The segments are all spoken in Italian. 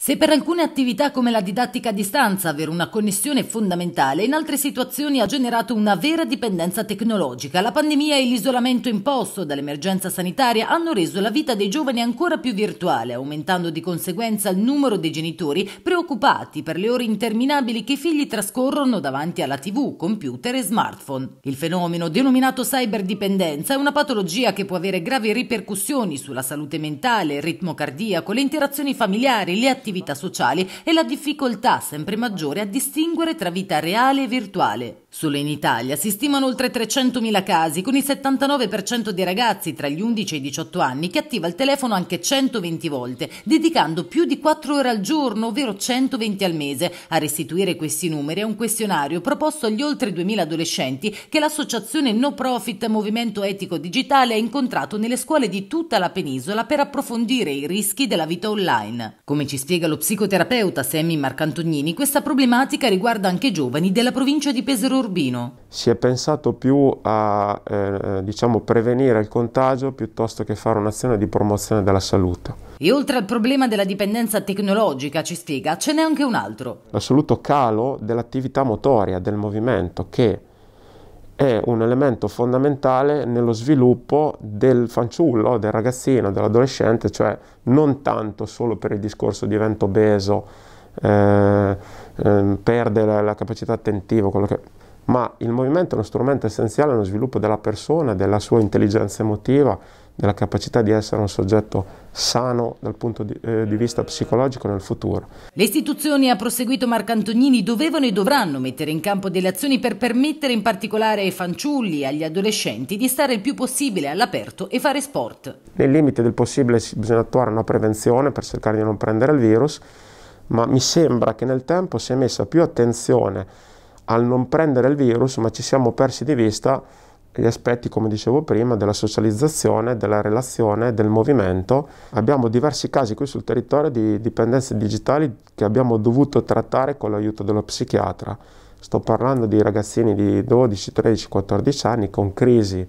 Se per alcune attività come la didattica a distanza avere una connessione è fondamentale, in altre situazioni ha generato una vera dipendenza tecnologica. La pandemia e l'isolamento imposto dall'emergenza sanitaria hanno reso la vita dei giovani ancora più virtuale, aumentando di conseguenza il numero dei genitori preoccupati per le ore interminabili che i figli trascorrono davanti alla TV, computer e smartphone. Il fenomeno, denominato cyberdipendenza, è una patologia che può avere gravi ripercussioni sulla salute mentale, il ritmo cardiaco, le interazioni familiari, le attività attività sociali e la difficoltà sempre maggiore a distinguere tra vita reale e virtuale. Solo in Italia si stimano oltre 300.000 casi, con il 79% dei ragazzi tra gli 11 e i 18 anni che attiva il telefono anche 120 volte, dedicando più di 4 ore al giorno, ovvero 120 al mese. A restituire questi numeri è un questionario proposto agli oltre 2.000 adolescenti che l'associazione no profit Movimento Etico Digitale ha incontrato nelle scuole di tutta la penisola per approfondire i rischi della vita online. Come ci spiega lo psicoterapeuta Sammy Marcantognini, questa problematica riguarda anche giovani della provincia di Pesaro Urbino. Si è pensato più a eh, eh, diciamo, prevenire il contagio piuttosto che fare un'azione di promozione della salute. E oltre al problema della dipendenza tecnologica, ci spiega, ce n'è anche un altro. L'assoluto calo dell'attività motoria, del movimento, che è un elemento fondamentale nello sviluppo del fanciullo, del ragazzino, dell'adolescente, cioè non tanto solo per il discorso divento obeso, eh, eh, perde la, la capacità attentiva, quello che ma il movimento è uno strumento essenziale nello sviluppo della persona, della sua intelligenza emotiva, della capacità di essere un soggetto sano dal punto di, eh, di, vista psicologico nel futuro. Le istituzioni, ha proseguito Marco Antonini, dovevano e dovranno mettere in campo delle azioni per permettere in particolare ai fanciulli e agli adolescenti di stare il più possibile all'aperto e fare sport. Nei limiti del possibile bisogna attuare una prevenzione per cercare di non prendere il virus, ma mi sembra che nel tempo si è messa più attenzione al non prendere il virus, ma ci siamo persi di vista gli aspetti, come dicevo prima, della socializzazione, della relazione, del movimento. Abbiamo diversi casi qui sul territorio di dipendenze digitali che abbiamo dovuto trattare con l'aiuto dello psichiatra. Sto parlando di ragazzini di 12, 13, 14 anni con crisi,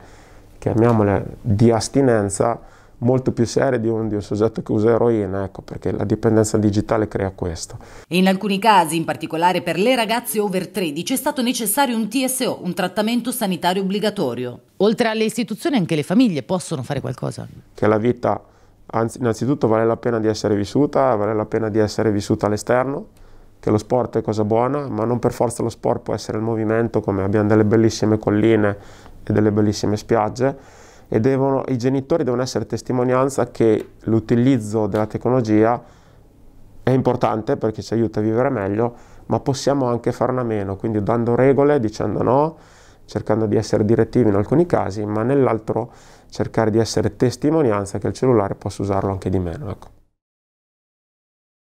chiamiamole, di astinenza molto più serie di un, di un, soggetto che usa eroina, ecco perché la dipendenza digitale crea questo. In alcuni casi, in particolare per le ragazze over 13, è stato necessario un TSO, un trattamento sanitario obbligatorio. Oltre alle istituzioni anche le famiglie possono fare qualcosa? Che la vita anzi, innanzitutto vale la pena di essere vissuta, vale la pena di essere vissuta all'esterno, che lo sport è cosa buona, ma non per forza lo sport può essere il movimento, come abbiamo delle bellissime colline e delle bellissime spiagge e devono, i genitori devono essere testimonianza che l'utilizzo della tecnologia è importante perché ci aiuta a vivere meglio, ma possiamo anche farne a meno, quindi dando regole, dicendo no, cercando di essere direttivi in alcuni casi, ma nell'altro cercare di essere testimonianza che il cellulare possa usarlo anche di meno. Ecco.